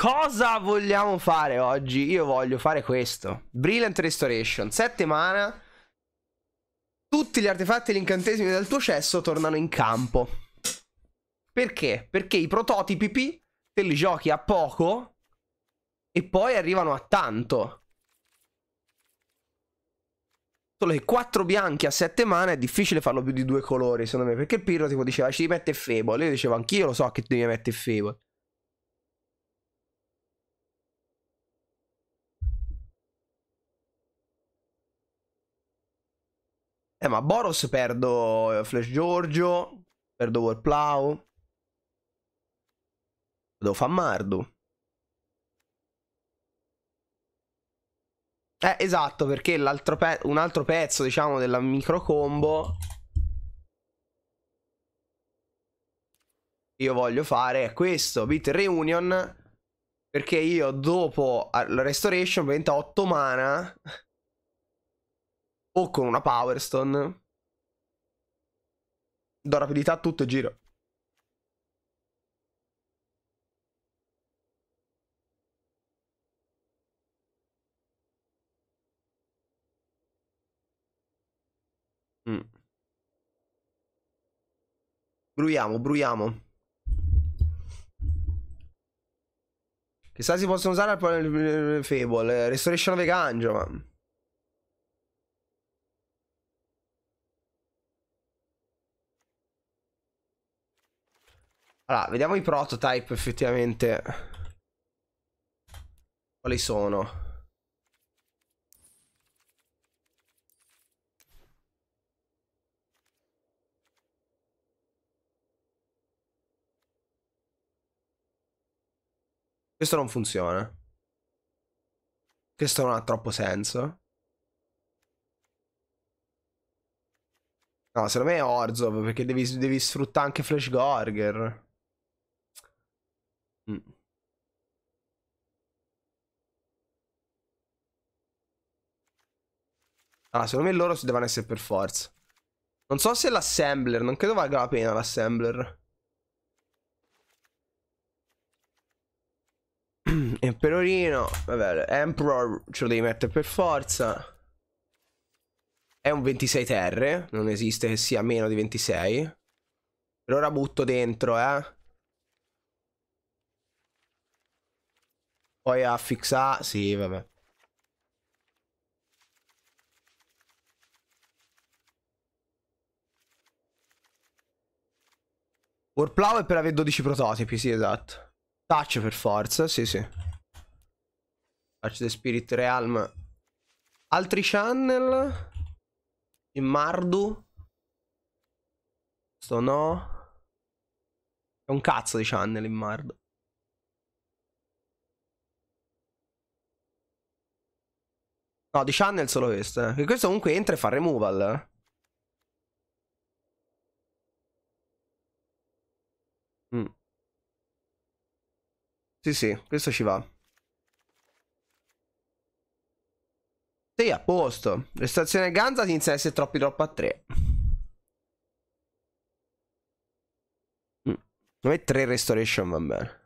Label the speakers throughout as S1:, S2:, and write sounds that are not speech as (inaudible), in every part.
S1: Cosa vogliamo fare oggi? Io voglio fare questo. Brilliant Restoration. 7 mana. Tutti gli artefatti e gli incantesimi del tuo cesso tornano in campo. Perché? Perché i prototipi te li giochi a poco e poi arrivano a tanto. Solo che 4 bianchi a 7 mana è difficile farlo più di due colori, secondo me. Perché il Pirro tipo diceva ci mette Fable. Io dicevo anch'io lo so che devi mettere Fable. Eh, ma Boros perdo eh, Flash Giorgio, perdo Warplow. Devo fare Mardu. Eh, esatto, perché pe un altro pezzo, diciamo, della micro combo io voglio fare è questo, Bit Reunion, perché io dopo la Restoration, 8 mana o con una Power Stone do rapidità a tutto e giro. Mm. Bruiamo, bruiamo. Chissà si possono usare al Fable, eh, Restoration of Vega Angela. Allora, vediamo i prototype effettivamente. Quali sono? Questo non funziona. Questo non ha troppo senso. No, secondo me è Orzov, perché devi, devi sfruttare anche Flash Gorger. Mh. Mm. Ah, secondo me loro si devono essere per forza. Non so se l'assembler, non credo valga la pena l'assembler. (clears throat) Emperorino, vabbè, Emperor ce lo devi mettere per forza. È un 26 terre, non esiste che sia meno di 26. Per ora butto dentro, eh. Poi a fixare... Sì, vabbè. Warplow è per avere 12 prototipi, sì, esatto. Touch per forza, sì, sì. Touch the Spirit Realm. Altri channel? In Mardu? Sto no. È un cazzo di channel in Mardu. No, di channel solo questo. Eh. Che questo comunque entra e fa removal. Eh. Mm. Sì, sì, questo ci va. Sì, a posto. L'estrazione Ganza si inizia a essere troppi troppo a 3. Mm. Non è 3 restoration, vabbè.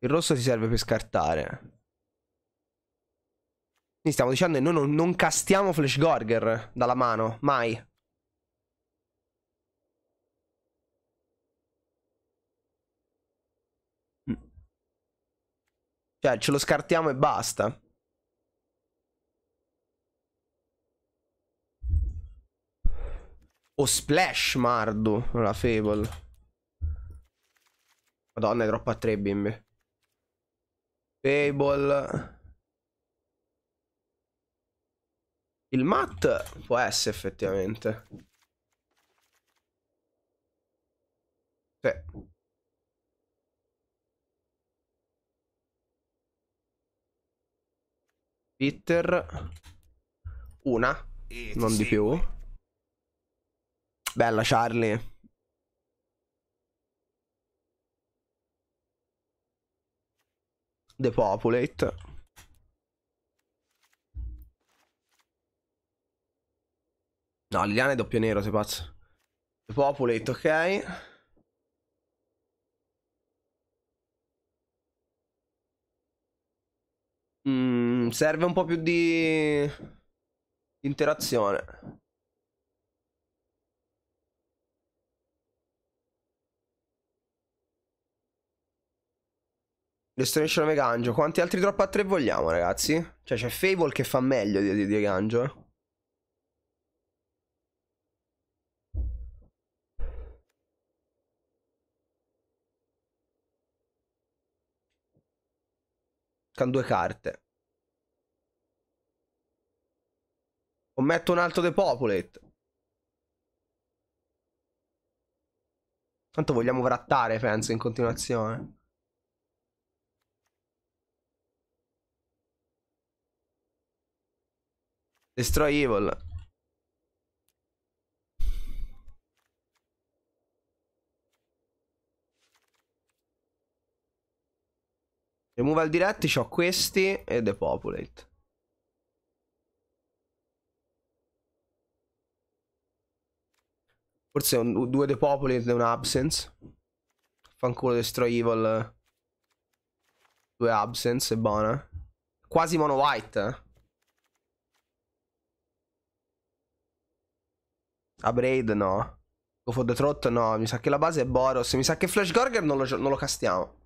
S1: Il rosso ti serve per scartare. Quindi stiamo dicendo che noi non, non castiamo Flash Gorger dalla mano, mai. Mm. Cioè, ce lo scartiamo e basta. O oh, Splash Mardu, la Fable. Madonna, è troppo a tre, bimbi. Fable... Il mat può essere effettivamente. Sì. Peter. Una. Non di più. Bella Charlie. Depopulate. No, Liliana è doppio nero, sei pazzo. Populate, ok. Mm, serve un po' più di... interazione. Destination Megangio. Quanti altri drop a 3 vogliamo, ragazzi? Cioè, c'è Fable che fa meglio di, di, di Gangio, eh. con due carte. O metto un altro depopulate. Tanto vogliamo vrattare, penso, in continuazione. Destroy Evil. Remove al diretti, ho questi e depopulate. Forse un, due depopulate e un absence. Fanculo destroy evil. Due absence, è buona. Quasi mono white. Eh? A Braid no. Go for the Trot no. Mi sa che la base è Boros. Mi sa che Flash Gorger non lo, non lo castiamo.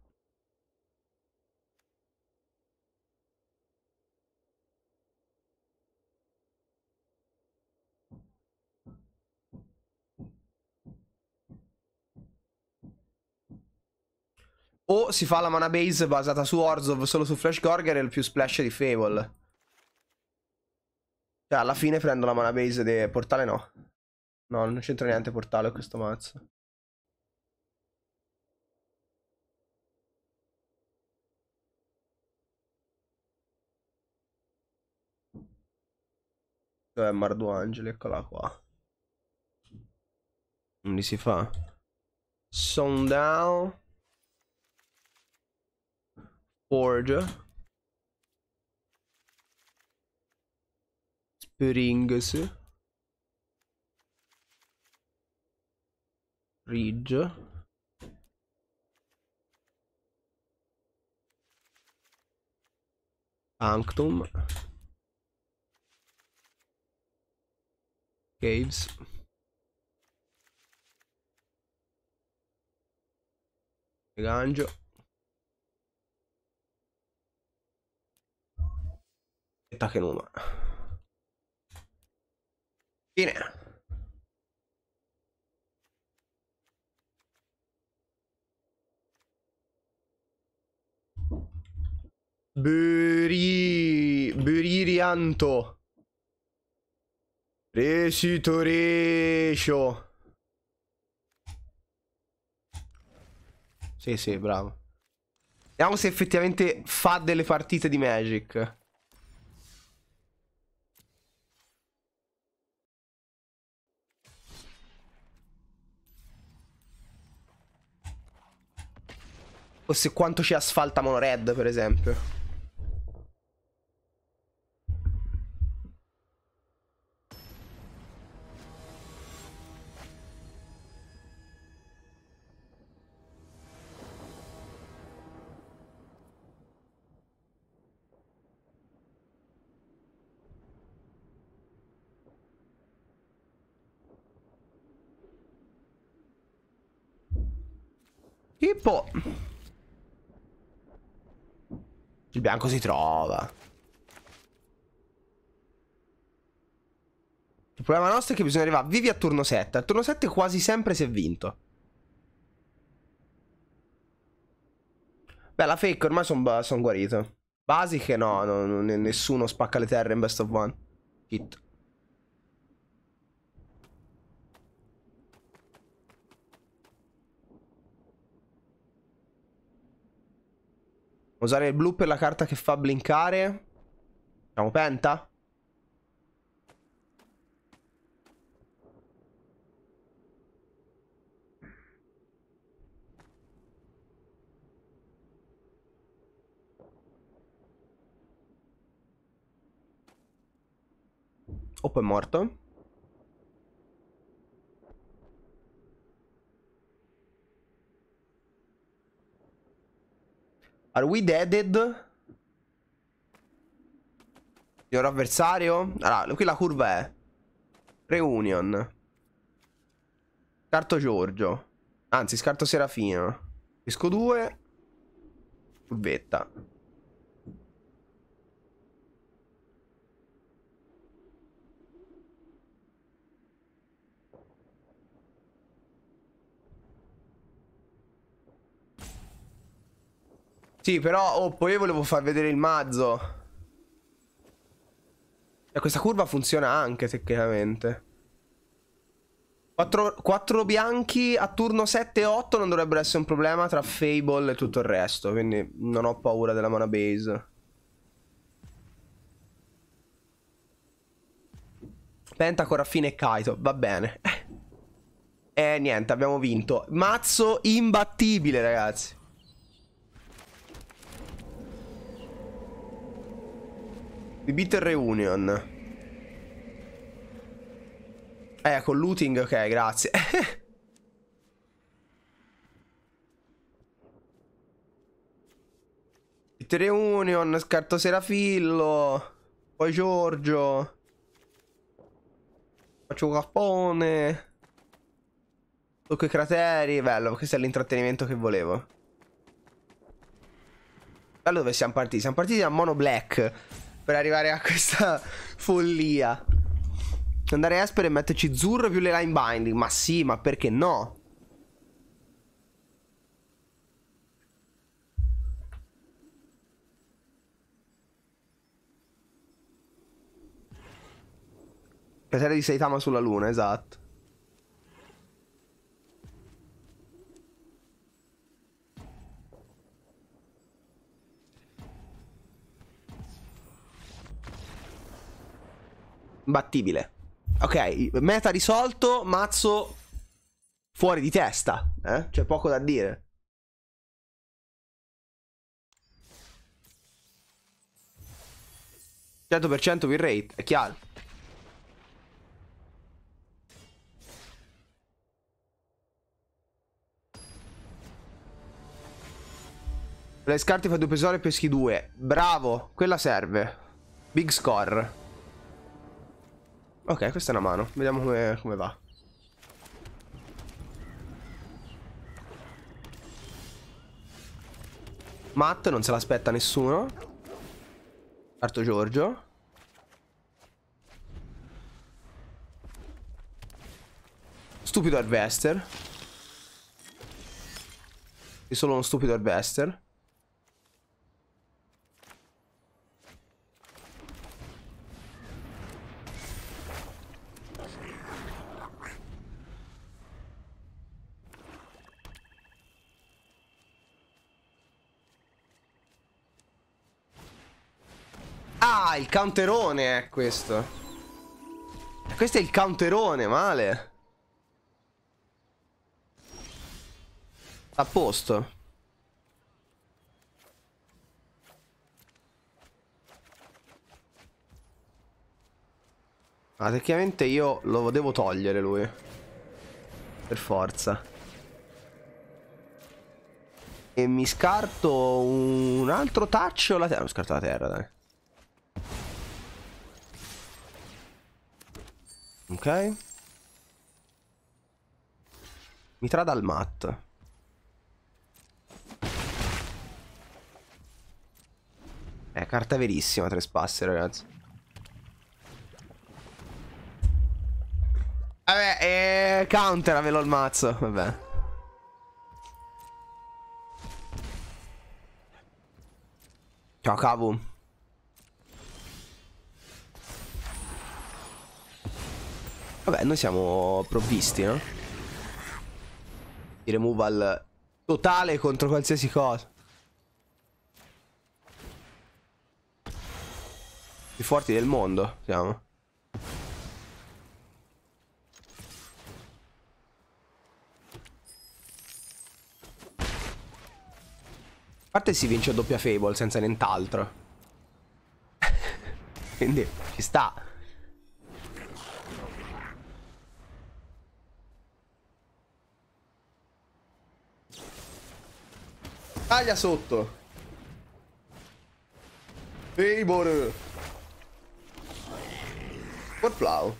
S1: O si fa la mana base basata su Orzhov solo su Flash Gorger e il più splash di Fable. Cioè, alla fine prendo la mana base del portale no. No, non c'entra niente portale questo mazzo. Dov'è Mardu Angeli? Eccola qua. Non li si fa. Sound down. Forge. Springs. Ridge. Sanctum. Caves. Gangio. Takenuma. Fine. Buri... Buririanto. Resitorescio. Sì, sì, bravo. Vediamo se effettivamente fa delle partite di Magic. O se quanto ci asfalta Monored, per esempio. Tipo... Il bianco si trova. Il problema nostro è che bisogna arrivare vivi a turno 7. Al turno 7 quasi sempre si è vinto. Beh, la fake ormai sono son guarito. Basiche no, no, nessuno spacca le terre in best of one. Hit. Usare il blu per la carta che fa blinkare. Siamo penta? Oppo è morto. Are we deaded? Signor avversario? Allora, qui la curva è Reunion Scarto Giorgio Anzi, scarto Serafino Disco 2 Curvetta Sì, però, oh, poi io volevo far vedere il mazzo. E questa curva funziona anche, tecnicamente. Quattro, 4 bianchi a turno 7 e 8 non dovrebbero essere un problema tra Fable e tutto il resto, quindi non ho paura della mana base. Pentacore a fine Kaito, va bene. (laughs) E eh, niente, abbiamo vinto. Mazzo imbattibile, ragazzi. The Bitter Reunion. Eh, con looting, ok, grazie. (laughs) Bitter Reunion, scarto Serafillo, poi Giorgio. Faccio cappone. Tocco i crateri, bello, questo è l'intrattenimento che volevo. Da dove siamo partiti? Siamo partiti da Mono Black per arrivare a questa follia. Andare Esper e metterci Zurro più le line binding. Ma sì, ma perché no? Piacere di Saitama sulla luna, esatto. battibile. Ok, meta risolto, mazzo fuori di testa, eh? C'è poco da dire. cento win rate, è chiaro. Le scarti fa due pesori e peschi due. Bravo, quella serve. Big score. Ok, questa è una mano. Vediamo come, come va. Matt, non se l'aspetta nessuno. Arto Giorgio. Stupido Arvester. È solo uno stupido Arvester. Counterone è eh, questo. Questo è il counterone, male. A posto. Ma tecnicamente io lo devo togliere lui. Per forza. E mi scarto un altro touch o la terra? Mi scarto la terra, dai. Ok. Mi tra dal mat. Eh, carta verissima, tre spasse, ragazzi. Vabbè, eh, counter avelo il mazzo, vabbè. Ciao, cavo. Vabbè, noi siamo provvisti, no? Di removal totale contro qualsiasi cosa. Più forti del mondo, siamo. A parte si vince a doppia Fable senza nient'altro. (laughs) Quindi ci sta. Taglia sotto. Vibor. Porplau.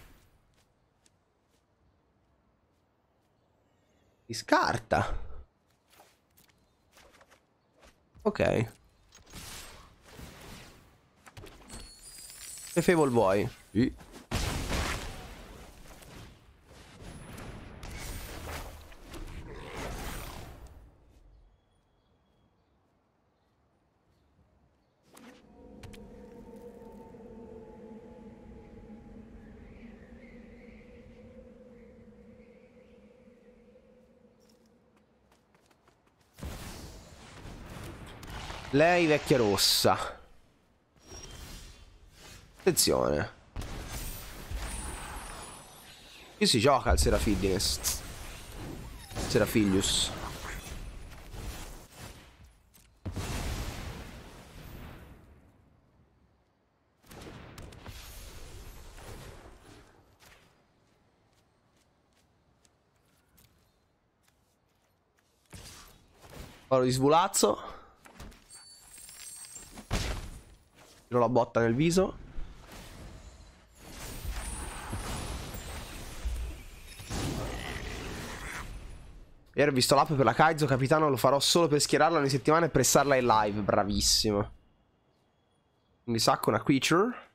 S1: Mi scarta. Ok. Che favor vuoi? Sì. Lei vecchia rossa. Attenzione. Qui si gioca al Serafidines. Serafiglius. di svulazzo. Tiro la botta nel viso. Ieri ho visto l'app per la Kaizo, capitano, lo farò solo per schierarla ogni settimana e pressarla in live. Bravissimo. Quindi sacco una creature.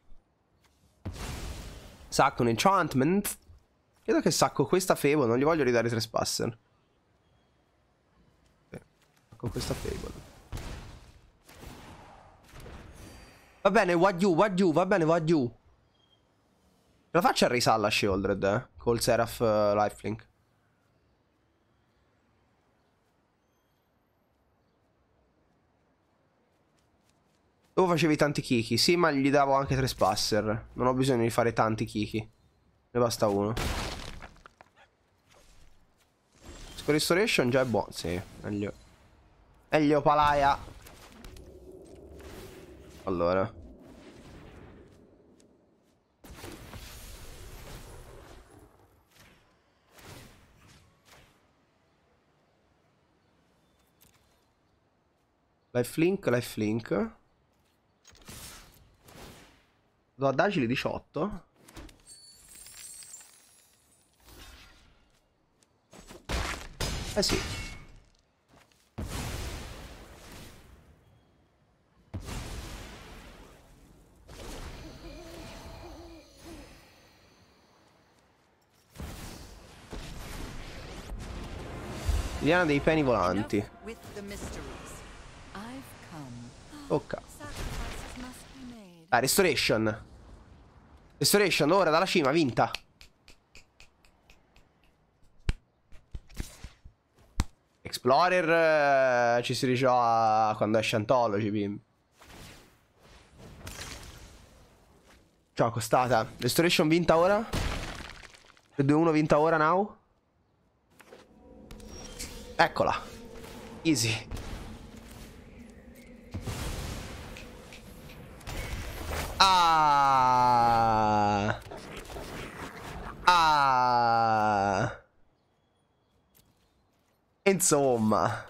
S1: Sacco un enchantment. Credo che sacco questa Fable, non gli voglio ridare i trespasser Sacco questa Fable. Va bene, what you, va bene, what Ce La faccio a risalla a Shieldred, eh? Col Seraph uh, Lifelink. Tu facevi tanti kiki, sì, ma gli davo anche tre spasser. Non ho bisogno di fare tanti kiki. Ne basta uno. Score Restoration già è buono, sì, meglio. Meglio palaia. Allora. Lifelink, lifelink. Do ad agili 18. Eh sì. Liana dei peni volanti. Ok. Oh, ah, restoration. Restoration, ora dalla cima, vinta. Explorer eh, ci si rigioca quando è Scientology, bim. Ciao, costata. Restoration vinta ora. 2-1 vinta ora, now. Eccola. Easy. Ah. Ah. Insomma.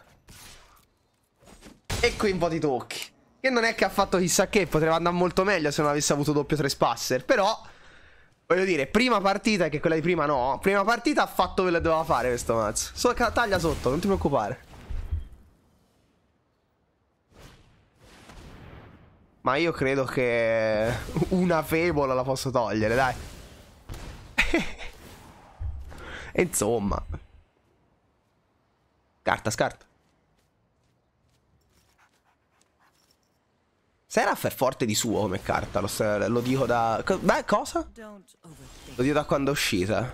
S1: E qui un po' di tocchi. Che non è che ha fatto chissà che, Potrebbe andare molto meglio se non avesse avuto doppio trespasser, però... Voglio dire, prima partita, che quella di prima no. Prima partita ha fatto quello che doveva fare questo mazzo. So, taglia sotto, non ti preoccupare. Ma io credo che (laughs) una febola la posso togliere, dai. (laughs) insomma. Carta, scarta. Seraph è forte di suo come carta, lo, lo dico da... Co beh, cosa? Lo dico da quando è uscita.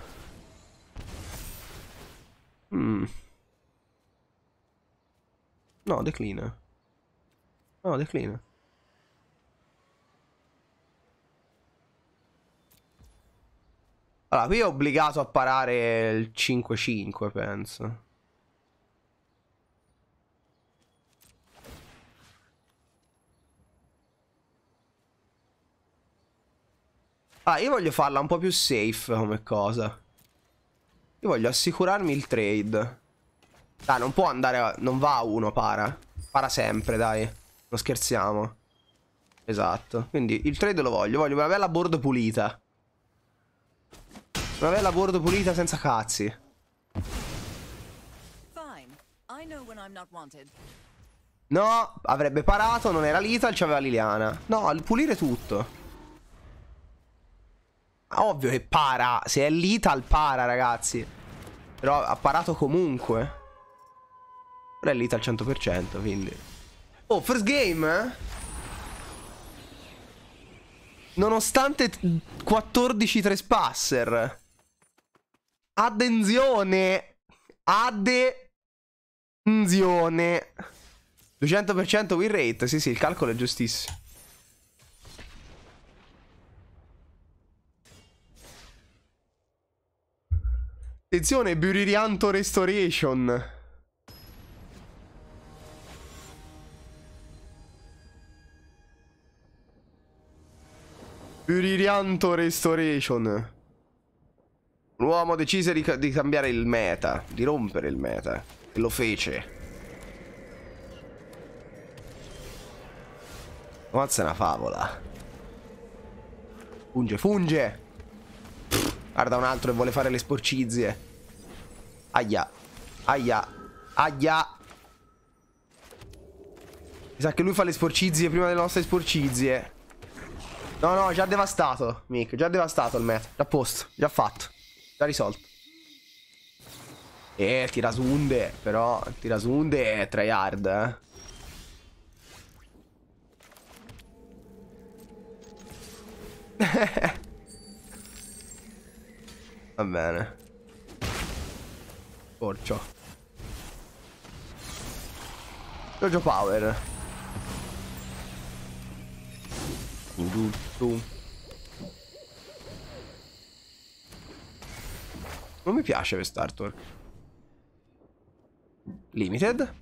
S1: Mm. No, declina. No, declina. Allora, qui è obbligato a parare il 5-5, penso. Ah, io voglio farla un po' più safe come cosa. Io voglio assicurarmi il trade. Dai, non può andare... A... Non va a uno, para. Para sempre, dai. Non scherziamo. Esatto. Quindi il trade lo voglio. Voglio una bella board pulita. Una bella board pulita senza cazzi. No, avrebbe parato, non era Lital, c'aveva Liliana. No, pulire tutto. Ovvio che para. Se è l'Ital, para, ragazzi. Però ha parato comunque. Però è l'Ital al 100%, quindi... Oh, first game, eh? Nonostante 14 trespasser. Attenzione! Attenzione! 200% win rate, sì sì, il calcolo è giustissimo. Attenzione, Buririanto Restoration. Buririanto Restoration. L'uomo decise di, di, cambiare il meta, di rompere il meta. E lo fece. Mazza è una favola. Funge, funge. guarda un altro e vuole fare le sporcizie. Aia. Aia. Aia. Mi sa che lui fa le sporcizie prima delle nostre sporcizie. No, no, già devastato, Mick. Già devastato il match. Già posto. Già fatto. Già risolto. Eh, tirasunde. Però, tirasunde è tryhard, eh. (laughs) Va bene. Porcio. Jojo Power. Du, Non mi piace questo artwork. Limited.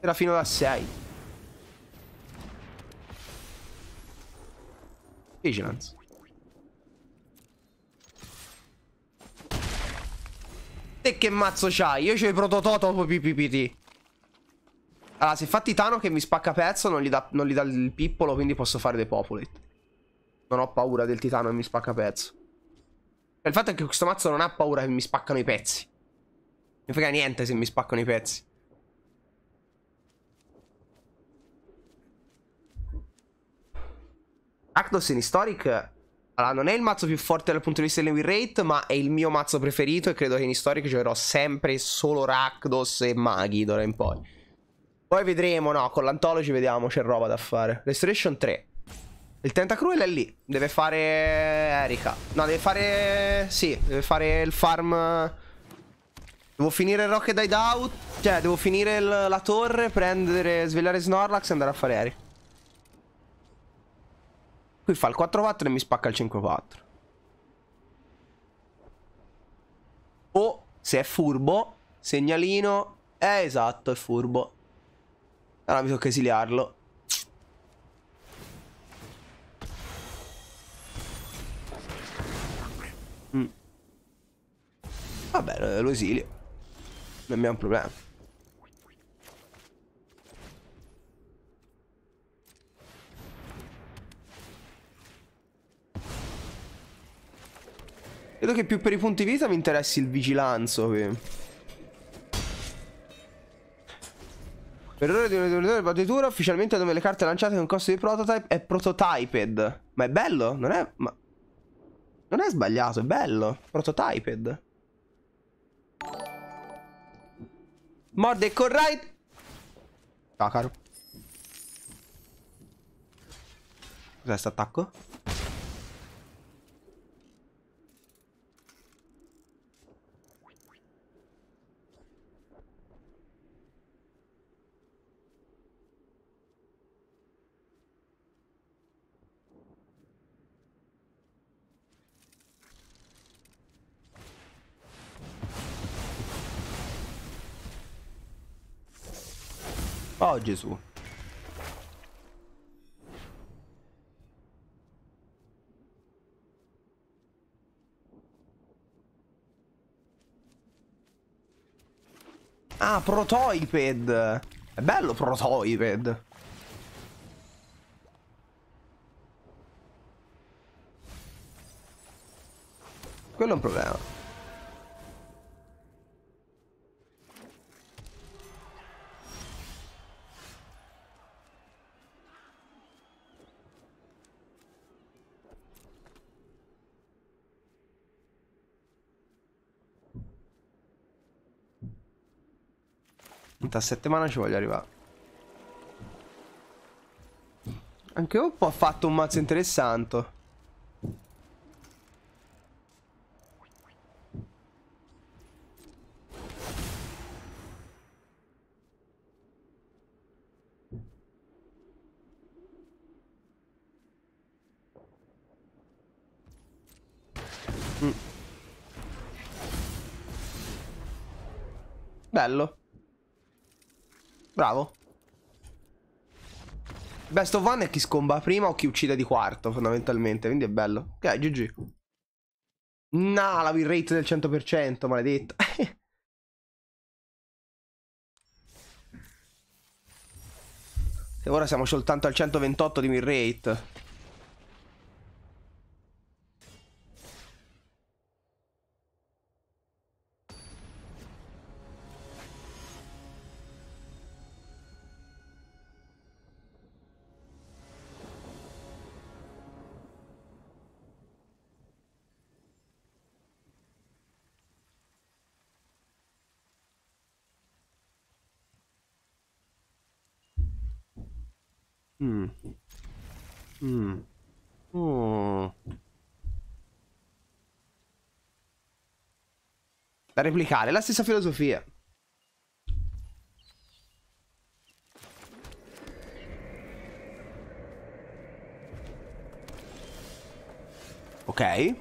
S1: Era fino da 6. Vigilance. Te che mazzo c'hai? Io c'ho i prototopo PPPT. Allora, se fa Titano che mi spacca pezzo, non gli, dà, il pippolo, quindi posso fare dei popolate. Non ho paura del Titano che mi spacca pezzo. Il fatto è che questo mazzo non ha paura che mi spaccano i pezzi. Mi frega niente se mi spaccano i pezzi. Actos in Historic allora, non è il mazzo più forte dal punto di vista del win rate, ma è il mio mazzo preferito e credo che in Historic giocherò sempre solo Rakdos e Maghi d'ora in poi. Poi vedremo, no, con l'Antology vediamo, c'è roba da fare. Restoration 3. Il Tentacruel è lì, deve fare Erika. No, deve fare... sì, deve fare il farm... Devo finire il Rocket Died Out, cioè devo finire la torre, prendere, svegliare Snorlax e andare a fare Erika. Qui fa il 4-4 e mi spacca il 5-4. O se è furbo, segnalino. Eh, esatto, è furbo. Allora mi tocca esiliarlo. Mm. Vabbè, lo esilio. Non abbiamo problema. Credo che più per i punti vita mi interessi il vigilanzo qui. Per ora di una battitura ufficialmente dove le carte lanciate con costo di prototype è prototyped. Ma è bello? Non è... Ma... Non è sbagliato, è bello. Prototyped. Morde corride. Ciao ah, caro. Cos'è sta attacco? Oh Gesù. Ah, Protoiped. È bello Protoiped. Quello è un problema. 50 a settimana ci voglio arrivare. Anche Oppo ha fatto un mazzo interessante. Mm. Bello. Bravo. Best of one è chi scomba prima o chi uccide di quarto, fondamentalmente. Quindi è bello. Ok, GG. Nah, la win rate del 100%, maledetta. (laughs) e ora siamo soltanto al 128 di win rate. Mm. Oh. Da replicare, la stessa filosofia. Ok.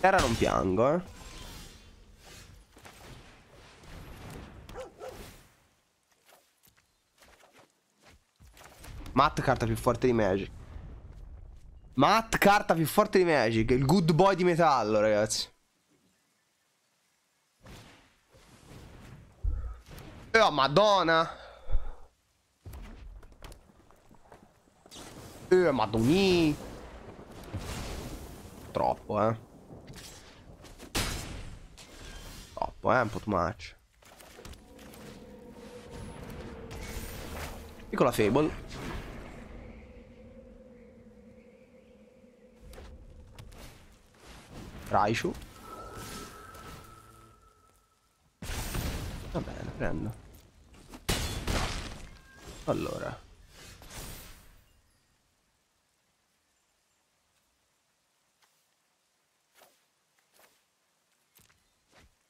S1: Terra non piango, eh. Matt, carta più forte di Magic. Matt, carta più forte di Magic. Il good boy di metallo, ragazzi. oh, madonna. Oh eh, madonna Troppo, eh. Troppo, eh. Un po' too much. Piccola Fable. Raichu. Va bene, prendo. Allora.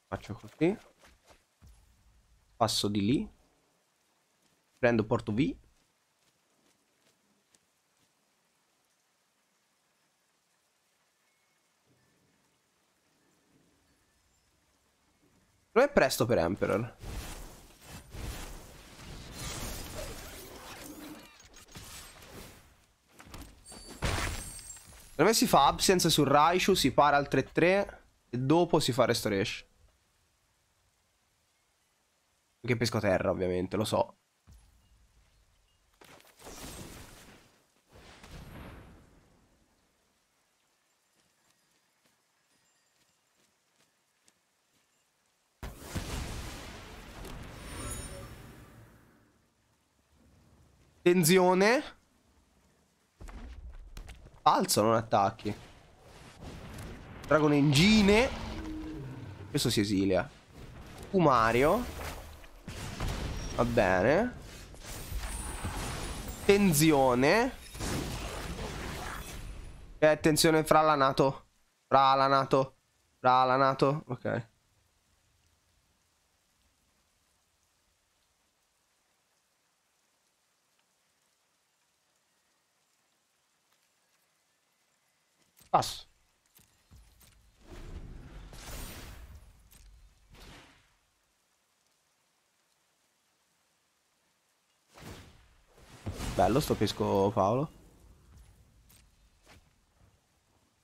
S1: Faccio così. Passo di lì. Prendo porto V. Non è presto per Emperor. Secondo me si fa Absence su Raichu, si para al 3-3 e dopo si fa Restoration. Che pesco terra, ovviamente, lo so. Attenzione. Falso, non attacchi. Dragon Engine. Questo si esilia. Umario. Va bene. Attenzione. E eh, attenzione fra la Nato. Fra la Nato. Fra la Nato. Ok. Passo. Bello sto pesco Paolo.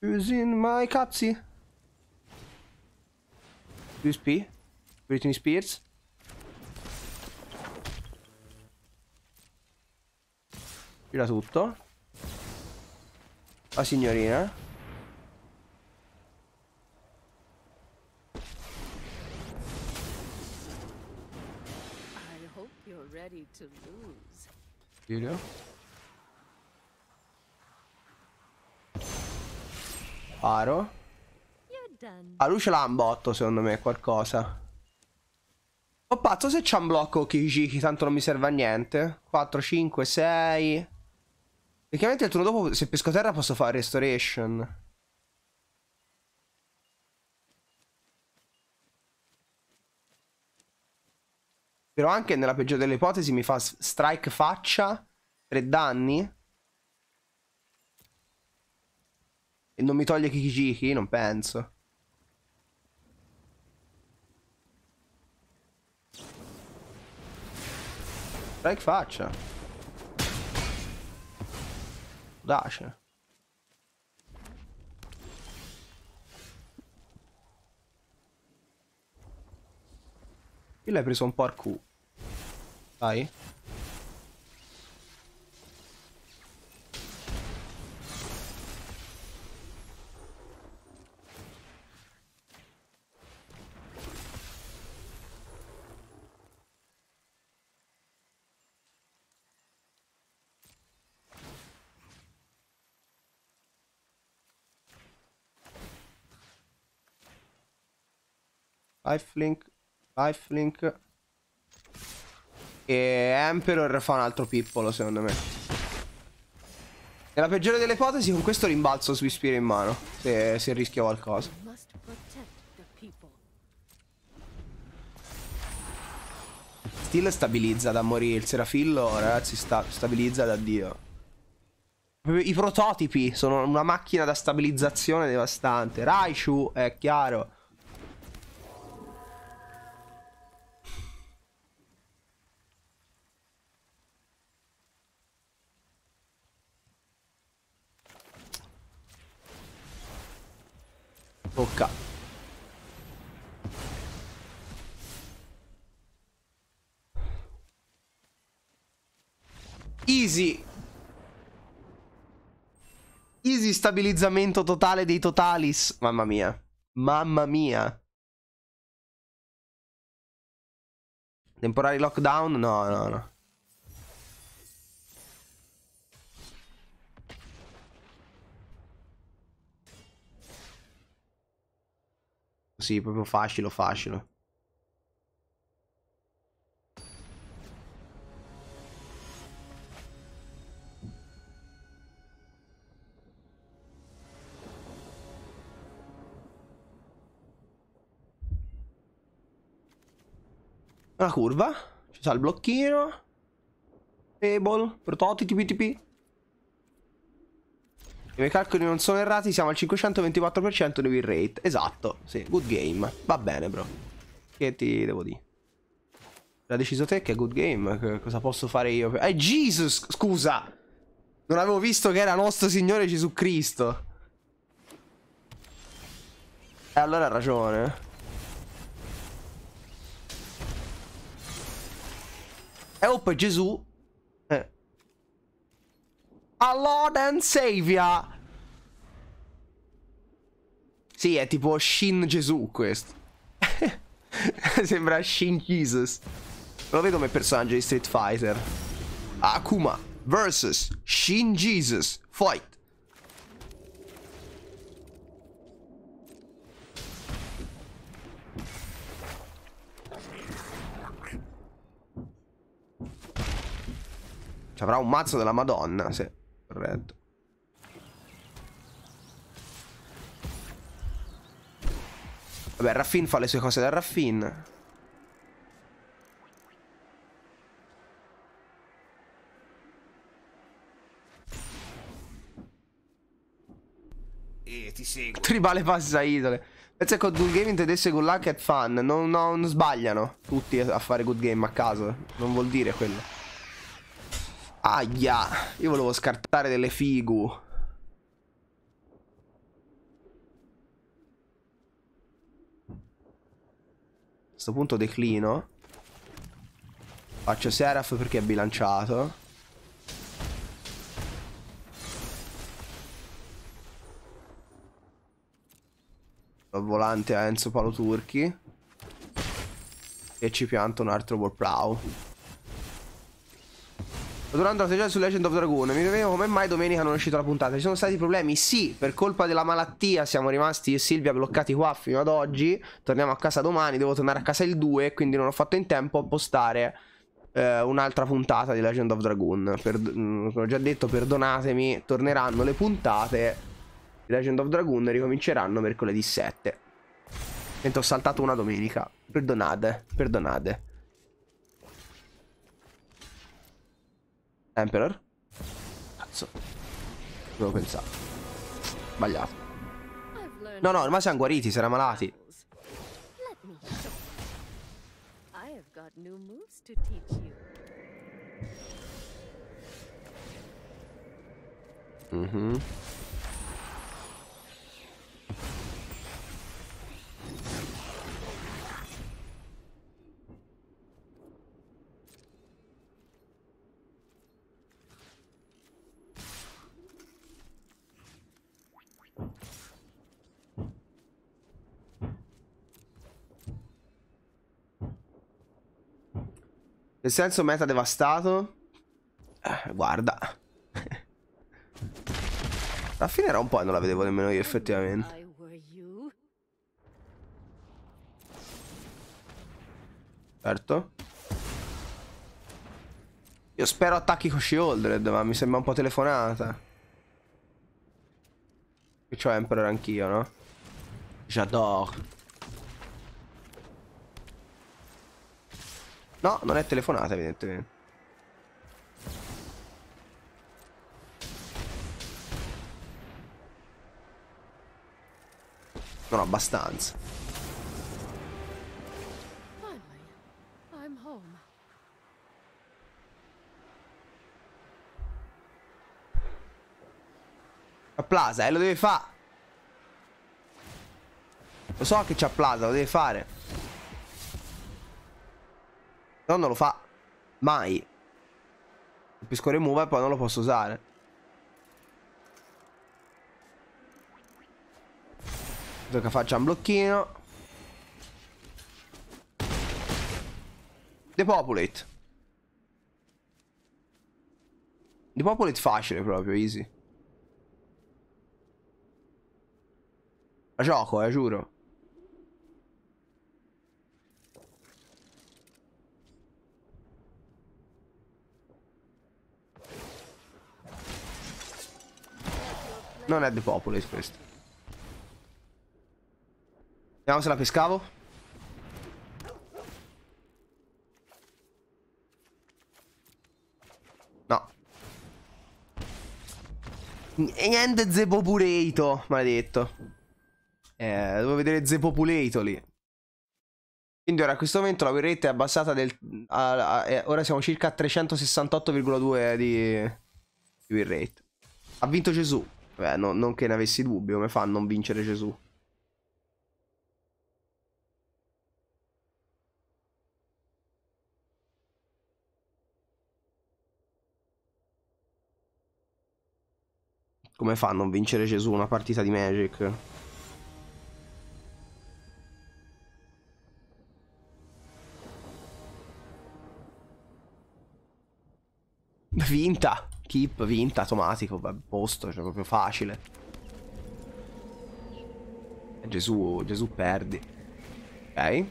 S1: Using my cazzi. Più spi. Britney Spears. Gira tutto. La signorina. to lose. You know? Aro. Aru ce l'ha un botto secondo me qualcosa. Ho oh, pazzo se c'è un blocco Kijiki, tanto non mi serve a niente. 4, 5, 6. Perché il turno dopo se pesco terra posso fare restoration. Però anche nella peggiore delle ipotesi mi fa strike faccia, tre danni. E non mi toglie Kikijiki? Non penso. Strike faccia. Dace. Qui l'hai preso un po' al culo. Die. Lifelink, Lifelink, E Emperor fa un altro pippolo, secondo me. Nella peggiore delle ipotesi, con questo rimbalzo su Ispira in mano, se, se rischia qualcosa. Still stabilizza da morire, il Serafillo, ragazzi, sta, stabilizza da Dio. I prototipi sono una macchina da stabilizzazione devastante. Raichu, è chiaro. tocca. Easy. Easy stabilizzamento totale dei totalis. Mamma mia. Mamma mia. Temporari lockdown? No, no, no. Sì, proprio facile, facile. Una curva, ci sta il blocchino, table, prototipi, TP. I miei calcoli non sono errati, siamo al 524% di win rate. Esatto, sì, good game. Va bene, bro. Che ti devo dire? L'ha deciso te che è good game, cosa posso fare io? Eh, Jesus, scusa! Non avevo visto che era nostro Signore Gesù Cristo. E eh, allora ha ragione. E eh, oh, poi Gesù a Lord and Savior. Sì, è tipo Shin Gesù questo. (laughs) Sembra Shin Jesus. Lo vedo come personaggio di Street Fighter. Akuma vs Shin Jesus. Fight. Ci avrà un mazzo della Madonna, sì corretto. Vabbè, Raffin fa le sue cose da Raffin. E ti seguo. Tribale passa idole. Penso che con Good Game in tedesco Good Luck at Fun. Non, non sbagliano tutti a fare Good Game a caso. Non vuol dire quello. Aia, io volevo scartare delle figu. A questo punto declino. Faccio Seraph perché è bilanciato. Lo volante a Enzo Paloturchi. E ci pianto un altro Warplow. Durante la stagione su Legend of Dragoon mi chiedevo come mai domenica non è uscita la puntata. Ci sono stati problemi? Sì, per colpa della malattia siamo rimasti io e Silvia bloccati qua fino ad oggi. Torniamo a casa domani, devo tornare a casa il 2, quindi non ho fatto in tempo a postare eh, un'altra puntata di Legend of Dragoon Per, mh, mm, ho già detto, perdonatemi, torneranno le puntate di Legend of Dragoon e ricominceranno mercoledì 7. Mentre ho saltato una domenica. Perdonate, perdonate. Emperor? Cazzo. Devo pensare. Sbagliato. No, no, ormai siamo guariti, siamo malati. Mm-hmm. Nel senso meta devastato. Eh, guarda. Alla fine era un po' e non la vedevo nemmeno io effettivamente. Certo. Io spero attacchi con Shieldred, ma mi sembra un po' telefonata. Che c'ho Emperor anch'io, no? J'adore. No, non è telefonata evidentemente. Non abbastanza. A Plaza, eh, lo deve fare. Lo so che c'ha Plaza, lo deve fare. No, non lo fa mai. Colpisco remove e poi non lo posso usare. Vedo che faccia un blocchino. Depopulate. Depopulate facile proprio, easy. La gioco, eh, giuro. Non è The Populace questo. Vediamo se la pescavo. No. E niente Zepopulato, maledetto. Eh, devo vedere Zepopulato lì. Quindi ora a questo momento la win è abbassata del... A, a, a, eh, ora siamo circa a 368,2 di, di rate. Ha vinto Gesù. Beh, no, non che ne avessi dubbi, come fa a non vincere Gesù? Come fa a non vincere Gesù una partita di Magic? Vinta! Keep, vinta, automatico, posto, cioè proprio facile. Gesù, Gesù perdi. Ok.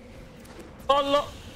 S1: Pollo!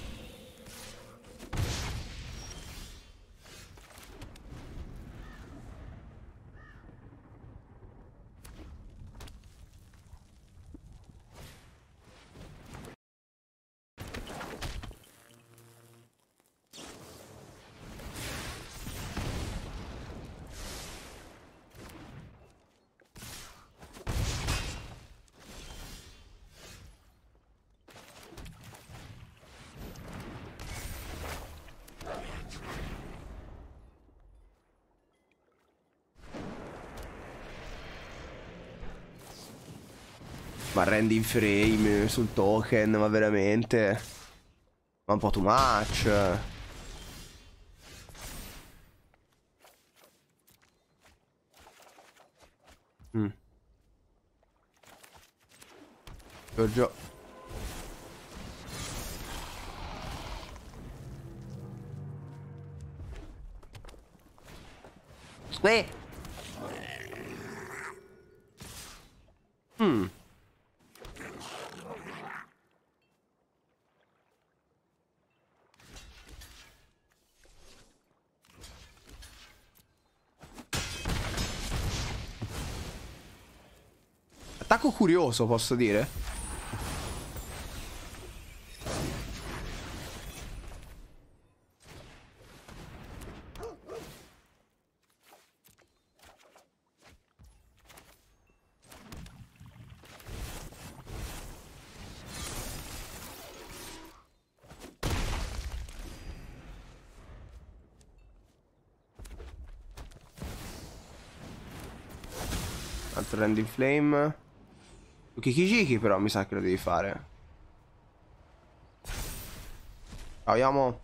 S1: Ma rende in frame sul token, ma veramente. Ma un po' too much. Mm. Giorgio. Squee! curioso, posso dire. Altro Landing Flame Kikijiki però mi sa che lo devi fare. Ciao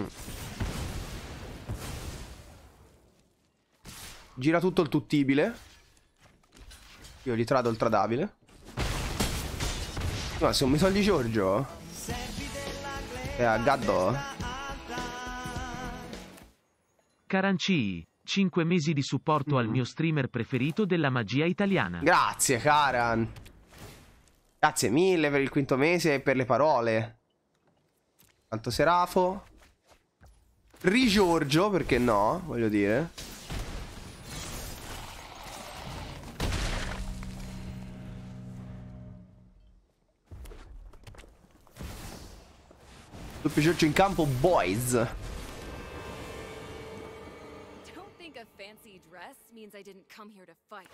S1: mm. Gira tutto il tuttibile. Io gli trado il tradabile. Ma se non mi sono Giorgio. E eh, a Gaddo. Caranci. 5 mesi di supporto mm al mio streamer preferito della magia italiana. Grazie, Karan. Grazie mille per il quinto mese e per le parole. Tanto Serafo. Rigiorgio, perché no, voglio dire. Doppio Giorgio in campo, boys. means I didn't come here to fight.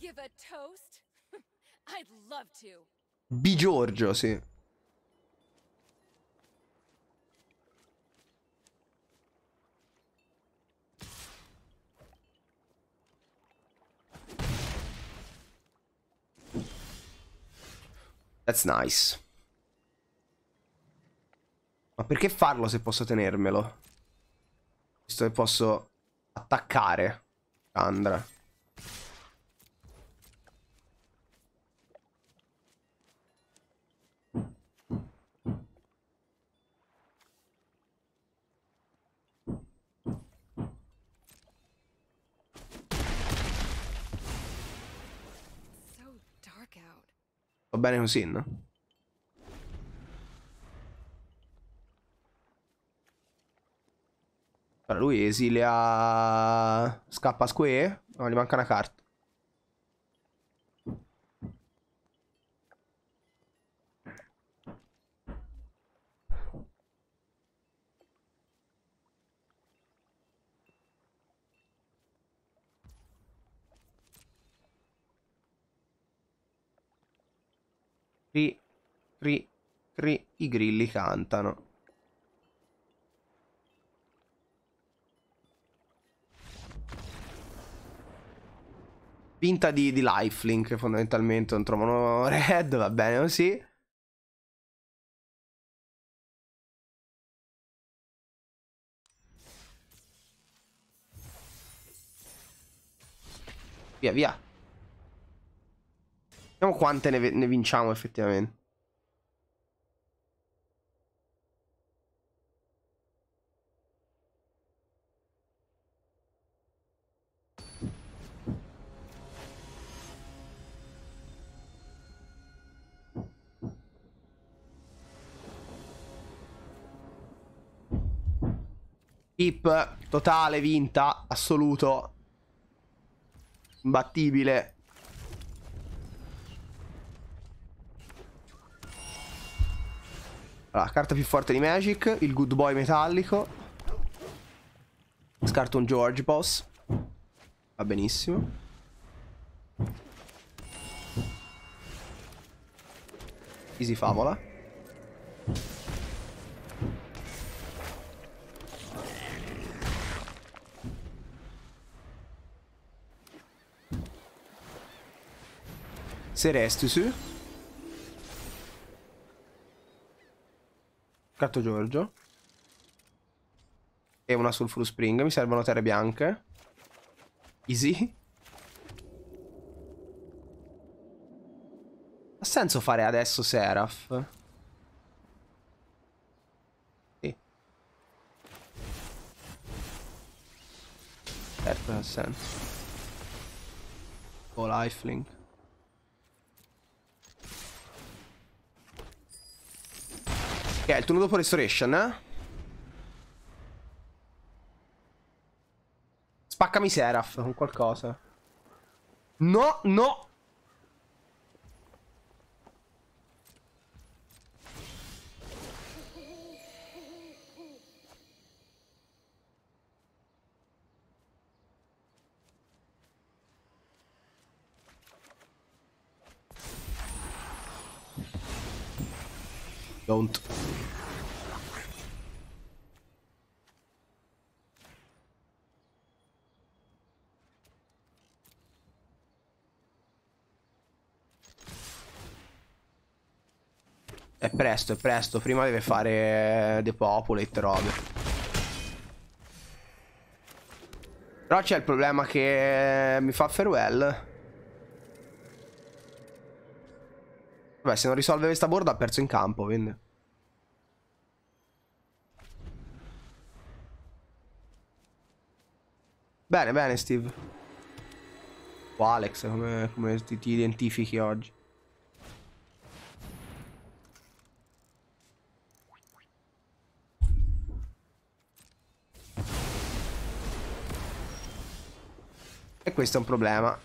S1: Give a toast? (laughs) I'd love to. Bi Giorgio, sì. That's nice. Ma perché farlo se posso tenermelo? Visto che posso attaccare Andra. Va bene così, no? Allora, lui esilia... Scappa a square? No, gli manca una carta. Cri, cri, cri, i grilli cantano. pinta di, di lifelink fondamentalmente, non trovano red, va bene così. Via, via. Vediamo quante ne, ne vinciamo effettivamente. Hip totale, vinta, assoluto. Imbattibile. Allora, carta più forte di Magic, il Good Boy metallico. Scarto un George Boss. Va benissimo. Easy favola. Se resti su. Gatto Giorgio. E una Sulfur Spring. Mi servono terre bianche. Easy. Ha senso fare adesso Seraph? Sì. Certo ha senso. O oh, lifelink. è il turno dopo Restoration, eh? Spaccami Seraph con qualcosa. No, no! Don't. presto, è presto. Prima deve fare eh, The Depopulate, robe. Però c'è il problema che eh, mi fa farewell. Vabbè, se non risolve questa board ha perso in campo, quindi. Bene, bene, Steve. O Alex, come, come ti, ti identifichi oggi? E questo è un problema.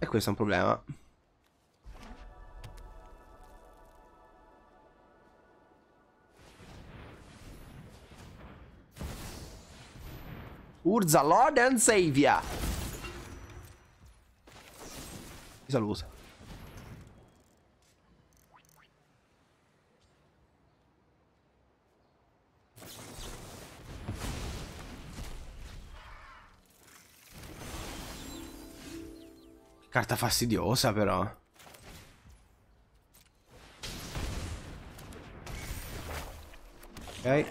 S1: E questo è un problema. Urza Lord and Savia. Mi saluta. Carta fastidiosa però. Ok.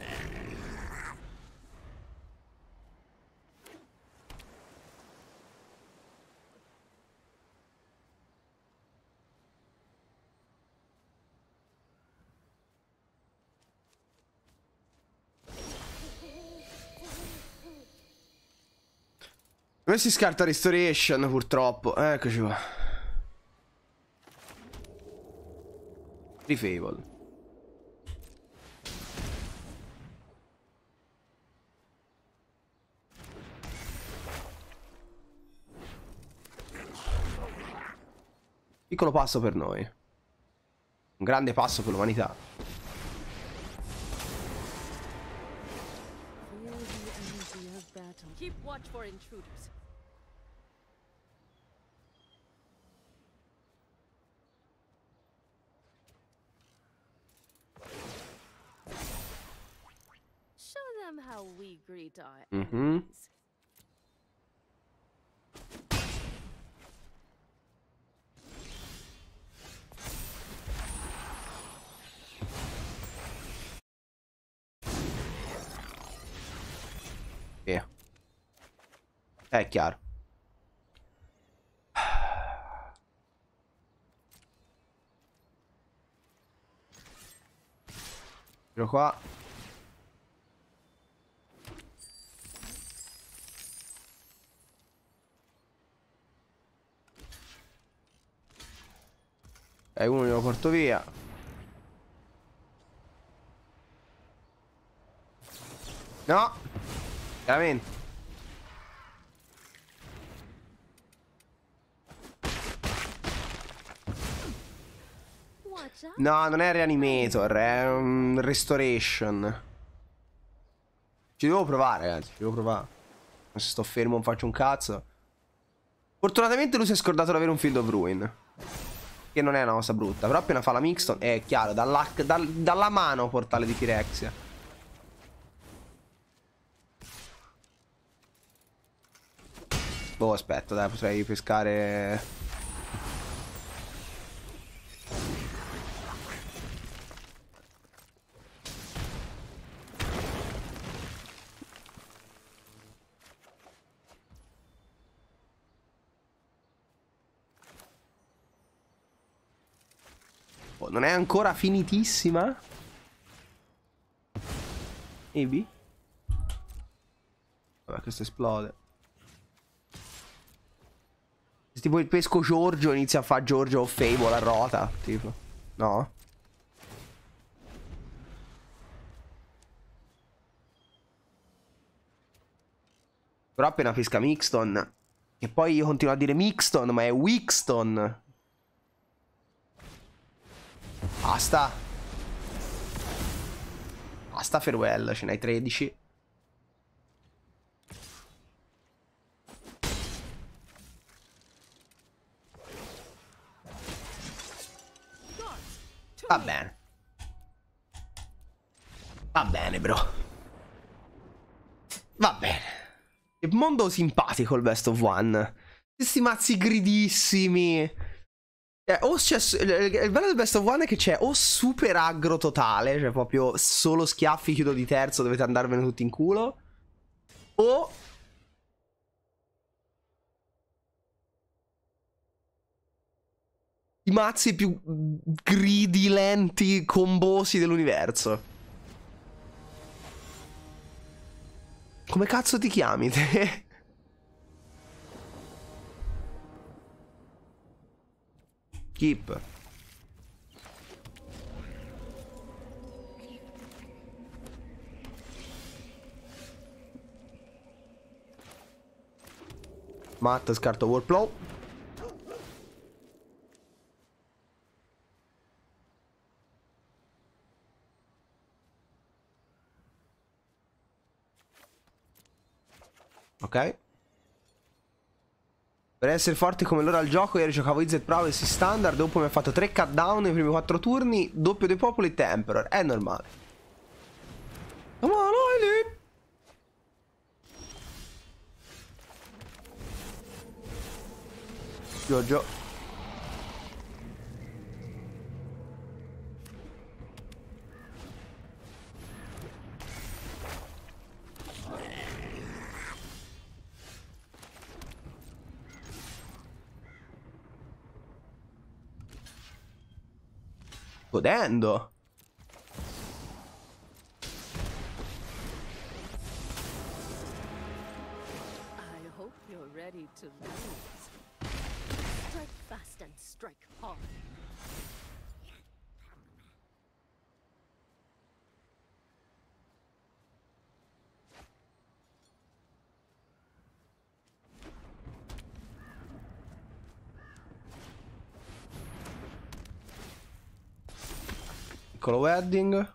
S1: Non si scarta Restoration purtroppo. Eccoci qua. Rifable. Piccolo passo per noi. Un grande passo per l'umanità. Keep watch for intruders. greet our mm -hmm. enemies. Via. È chiaro. Ero qua. E uno glielo porto via No Veramente No, non è Reanimator, è un Restoration. Ci devo provare, ragazzi, ci devo provare. Se sto fermo non faccio un cazzo. Fortunatamente lui si è scordato di avere un Field of Ruin che non è una cosa brutta. Però appena fa la Mixton è chiaro, dalla, dal, dalla mano portale di Firexia. Boh, aspetta, dai, potrei pescare Non è ancora finitissima? Maybe? Vabbè, questo esplode. Se tipo il pesco Giorgio inizia a fare Giorgio o Fable a rota, tipo. No? Però appena pesca Mixton. E poi io continuo a dire Mixton, ma è Wixton. Basta. Basta farewell, ce n'hai 13. Va bene. Va bene, bro. Va bene. Che mondo simpatico il Best of One. Questi mazzi gridissimi. Cioè, o c'è, il bello del best of one è che c'è o super aggro totale, cioè proprio solo schiaffi, chiudo di terzo, dovete andarvene tutti in culo. O... I mazzi più gridi, lenti, combosi dell'universo. Come cazzo ti chiami te? Keep. Matt scarto workflow. Ok. Per essere forti come loro al gioco, ieri giocavo IZ Privacy standard, dopo mi ha fatto 3 cut down nei primi 4 turni, doppio dei popoli e Temperor, è normale. Come on, Eileen! Giorgio. godendo. piccolo wedding.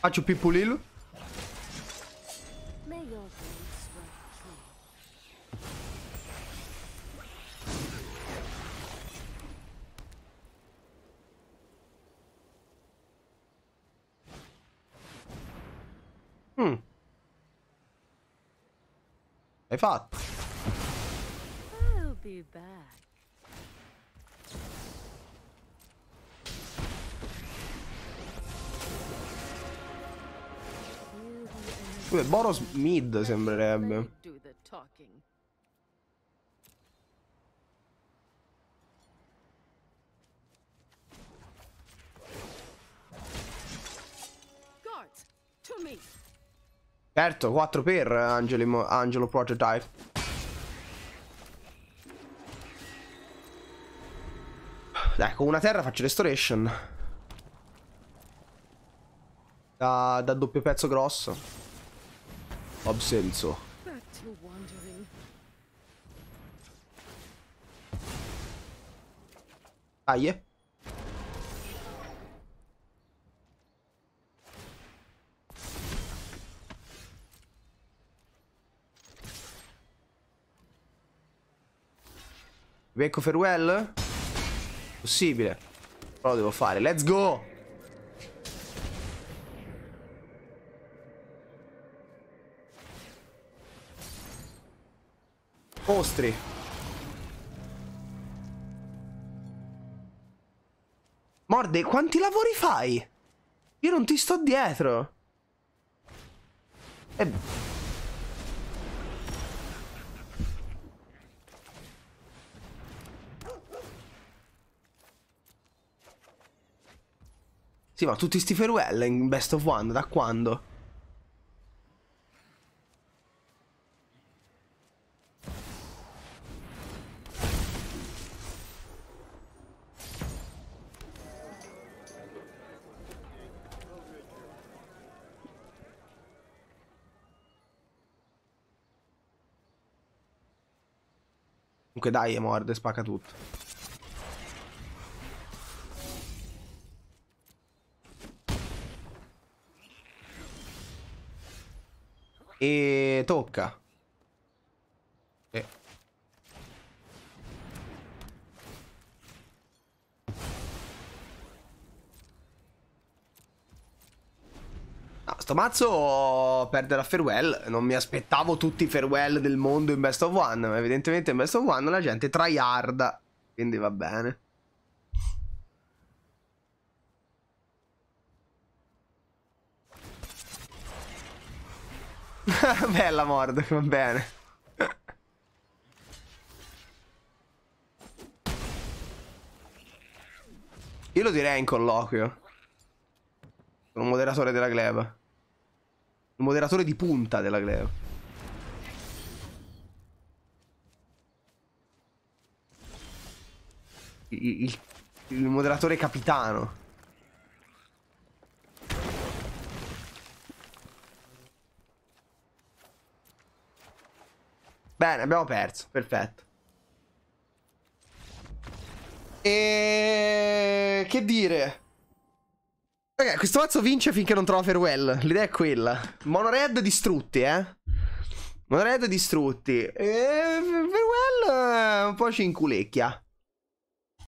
S1: Faccio pipulil. Hmm. Hai fatto be back. Scusa, Boros mid sembrerebbe. Certo, 4 per Angelo, Angelo Prototype. Dai, con una terra faccio restoration. Da, da doppio pezzo grosso. Obsenso. Aie. Ah, yeah. Becco farewell? Possibile. Però lo devo fare. Let's go! Ostri. Morde, quanti lavori fai? Io non ti sto dietro. E... Eh, Sì, ma tutti sti farewell in Best of One, da quando? Comunque dai, è morte, spacca tutto. E tocca. Eh. sto mazzo perde la farewell. Non mi aspettavo tutti i farewell del mondo in best of one. Ma evidentemente in best of one la gente tryhard Quindi va bene. (laughs) Bella Mordok, va bene. Io lo direi in colloquio. Sono un moderatore della gleba. Il moderatore di punta della gleba. il, il, il moderatore capitano. Bene, abbiamo perso. Perfetto. E... Che dire? Raga, questo mazzo vince finché non trova Farewell. L'idea è quella. Monored distrutti, eh? Monored distrutti. E... Farewell eh, un po' ci inculecchia.